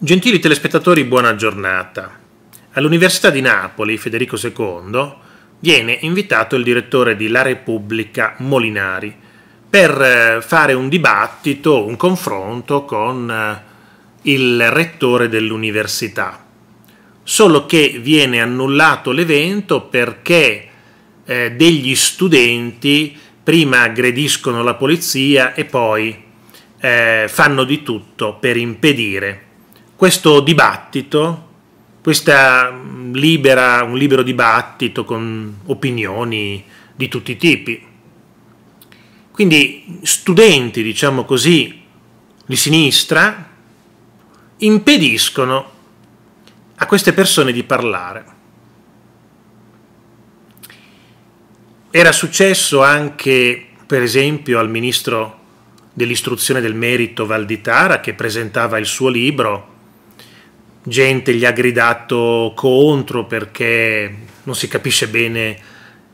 Gentili telespettatori, buona giornata. All'Università di Napoli, Federico II, viene invitato il direttore di La Repubblica Molinari per eh, fare un dibattito, un confronto con eh, il rettore dell'università. Solo che viene annullato l'evento perché eh, degli studenti prima aggrediscono la polizia e poi fanno di tutto per impedire questo dibattito, questa mm, libera, un libero dibattito con opinioni di tutti i tipi. Quindi studenti, diciamo così, di sinistra impediscono a queste persone di parlare. Era successo anche, per esempio, al ministro dell'istruzione del merito Valditara che presentava il suo libro gente gli ha gridato contro perché non si capisce bene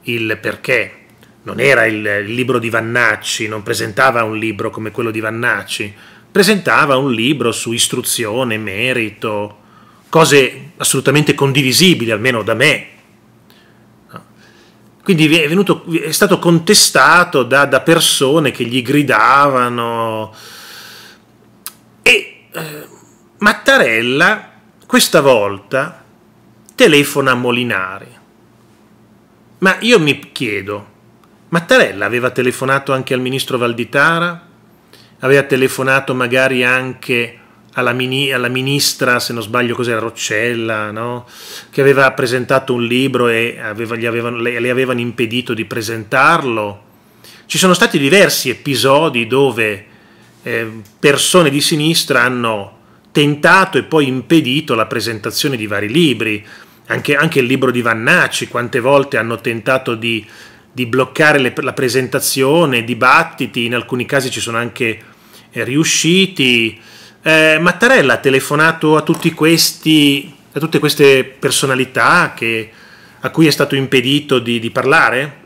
il perché. Non era il, libro di Vannacci, non presentava un libro come quello di Vannacci, presentava un libro su istruzione, merito, cose assolutamente condivisibili, almeno da me. Quindi è, venuto, è stato contestato da, da, persone che gli gridavano e eh, Mattarella questa volta telefona a Molinari. Ma io mi chiedo, Mattarella aveva telefonato anche al ministro Valditara? Aveva telefonato magari anche alla, mini, alla ministra, se non sbaglio cos'era, Roccella, no? che aveva presentato un libro e aveva, gli avevano, le, le avevano impedito di presentarlo? Ci sono stati diversi episodi dove eh, persone di sinistra hanno tentato e poi impedito la presentazione di vari libri, anche, anche il libro di Vannacci, quante volte hanno tentato di, di bloccare le, la presentazione, dibattiti, in alcuni casi ci sono anche eh, riusciti. Eh, Mattarella ha telefonato a, questi, a tutte queste personalità che, a cui è stato impedito di, di parlare?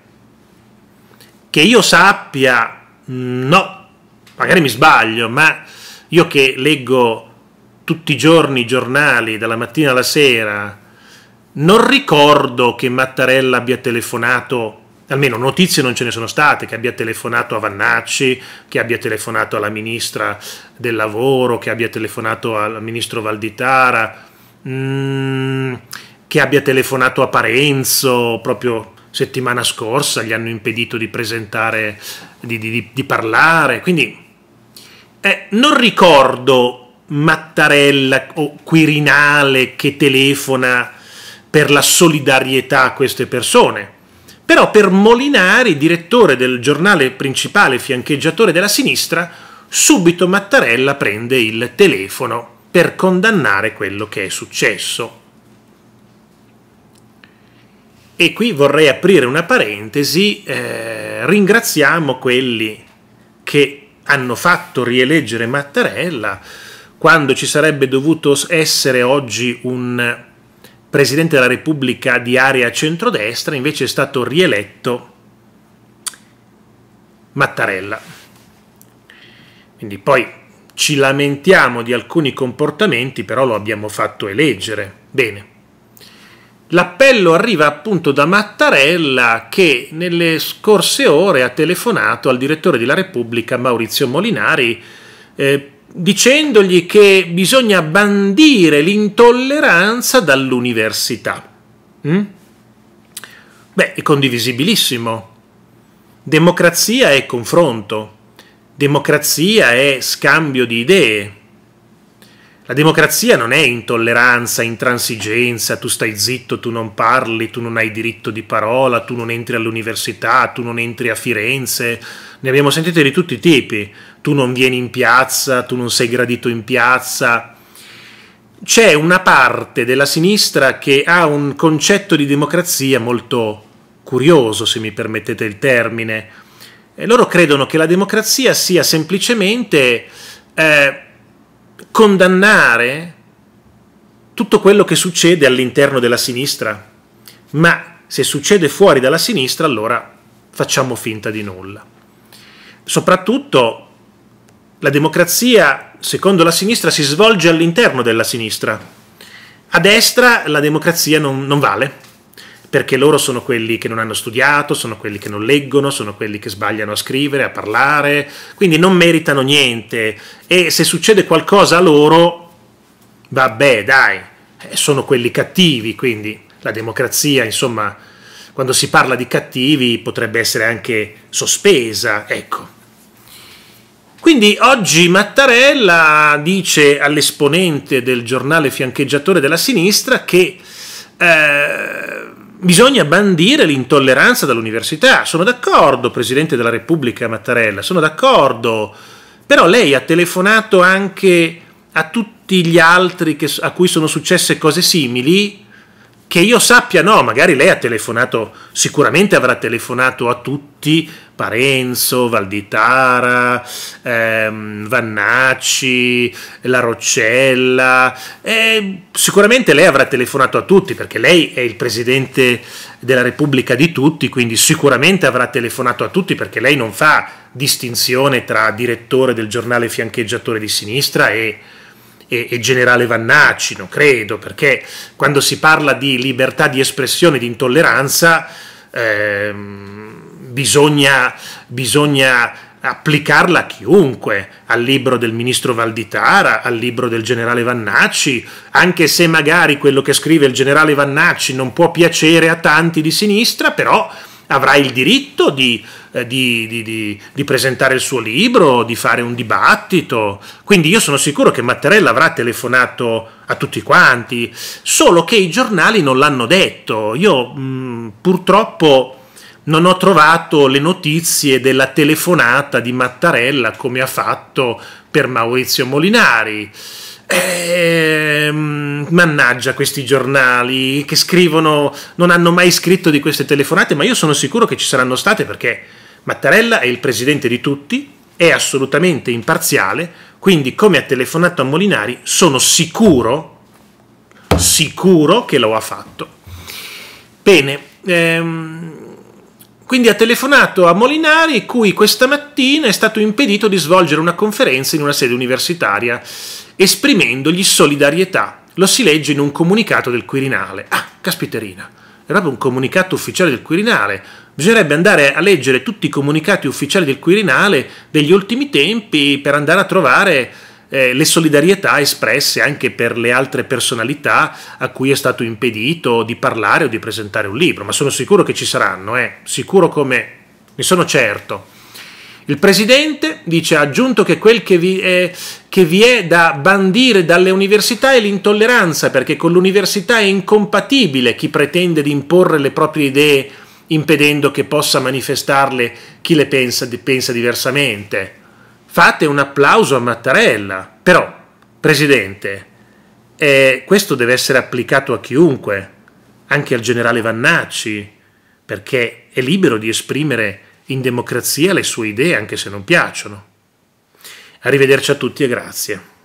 Che io sappia, mm, no, magari mi sbaglio, ma io che leggo tutti i giorni i giornali, dalla mattina alla sera, non ricordo che Mattarella abbia telefonato, almeno notizie non ce ne sono state, che abbia telefonato a Vannacci, che abbia telefonato alla ministra del lavoro, che abbia telefonato al ministro Valditara, mm, che abbia telefonato a Parenzo proprio settimana scorsa, gli hanno impedito di presentare, di, di, di parlare, quindi eh, non ricordo Mattarella o Quirinale che telefona per la solidarietà a queste persone. Però per Molinari, direttore del giornale principale fiancheggiatore della sinistra, subito Mattarella prende il telefono per condannare quello che è successo. E qui vorrei aprire una parentesi, eh, ringraziamo quelli che hanno fatto rieleggere Mattarella, quando ci sarebbe dovuto essere oggi un Presidente della Repubblica di area centrodestra, invece è stato rieletto Mattarella. Quindi poi ci lamentiamo di alcuni comportamenti, però lo abbiamo fatto eleggere. Bene. L'appello arriva appunto da Mattarella che nelle scorse ore ha telefonato al direttore della Repubblica Maurizio Molinari eh, dicendogli che bisogna bandire l'intolleranza dall'università. Mm? Beh, è condivisibilissimo. Democrazia è confronto, democrazia è scambio di idee, la democrazia non è intolleranza, intransigenza, tu stai zitto, tu non parli, tu non hai diritto di parola, tu non entri all'università, tu non entri a Firenze. Ne abbiamo sentite di tutti i tipi. Tu non vieni in piazza, tu non sei gradito in piazza. C'è una parte della sinistra che ha un concetto di democrazia molto curioso, se mi permettete il termine. E loro credono che la democrazia sia semplicemente eh, condannare tutto quello che succede all'interno della sinistra, ma se succede fuori dalla sinistra allora facciamo finta di nulla. Soprattutto la democrazia, secondo la sinistra, si svolge all'interno della sinistra. A destra la democrazia non, non vale perché loro sono quelli che non hanno studiato, sono quelli che non leggono, sono quelli che sbagliano a scrivere, a parlare, quindi non meritano niente e se succede qualcosa a loro, vabbè dai, eh, sono quelli cattivi, quindi la democrazia, insomma, quando si parla di cattivi potrebbe essere anche sospesa, ecco. Quindi oggi Mattarella dice all'esponente del giornale fiancheggiatore della sinistra che eh, Bisogna bandire l'intolleranza dall'università. Sono d'accordo, Presidente della Repubblica Mattarella, sono d'accordo. Però lei ha telefonato anche a tutti gli altri che, a cui sono successe cose simili che io sappia, no, magari lei ha telefonato, sicuramente avrà telefonato a tutti, Parenzo, Valditara, ehm, Vannacci, La Roccella, eh, sicuramente lei avrà telefonato a tutti perché lei è il presidente della Repubblica di tutti, quindi sicuramente avrà telefonato a tutti perché lei non fa distinzione tra direttore del giornale fiancheggiatore di sinistra e e, e generale Vannacci, non credo, perché quando si parla di libertà di espressione, di intolleranza, ehm, bisogna, bisogna applicarla a chiunque, al libro del ministro Valditara, al libro del generale Vannacci, anche se magari quello che scrive il generale Vannacci non può piacere a tanti di sinistra, però avrà il diritto di, eh, di, di, di, presentare il suo libro, di fare un dibattito. Quindi io sono sicuro che Mattarella avrà telefonato a tutti quanti, solo che i giornali non l'hanno detto. Io mh, mm, purtroppo non ho trovato le notizie della telefonata di Mattarella come ha fatto per Maurizio Molinari. Eh, mannaggia questi giornali che scrivono, non hanno mai scritto di queste telefonate, ma io sono sicuro che ci saranno state perché Mattarella è il presidente di tutti, è assolutamente imparziale, quindi come ha telefonato a Molinari sono sicuro, sicuro che lo ha fatto. Bene, ehm, quindi ha telefonato a Molinari, cui questa mattina è stato impedito di svolgere una conferenza in una sede universitaria esprimendogli solidarietà. Lo si legge in un comunicato del Quirinale. Ah, caspiterina, è proprio un comunicato ufficiale del Quirinale. Bisognerebbe andare a leggere tutti i comunicati ufficiali del Quirinale degli ultimi tempi per andare a trovare eh, le solidarietà espresse anche per le altre personalità a cui è stato impedito di parlare o di presentare un libro, ma sono sicuro che ci saranno, eh? sicuro come ne sono certo. Il presidente dice ha aggiunto che quel che vi, è, che vi è da bandire dalle università è l'intolleranza, perché con l'università è incompatibile chi pretende di imporre le proprie idee impedendo che possa manifestarle chi le pensa, pensa diversamente. Fate un applauso a Mattarella, però, presidente, eh, questo deve essere applicato a chiunque, anche al generale Vannacci, perché è libero di esprimere in democrazia le sue idee anche se non piacciono. Arrivederci a tutti e grazie.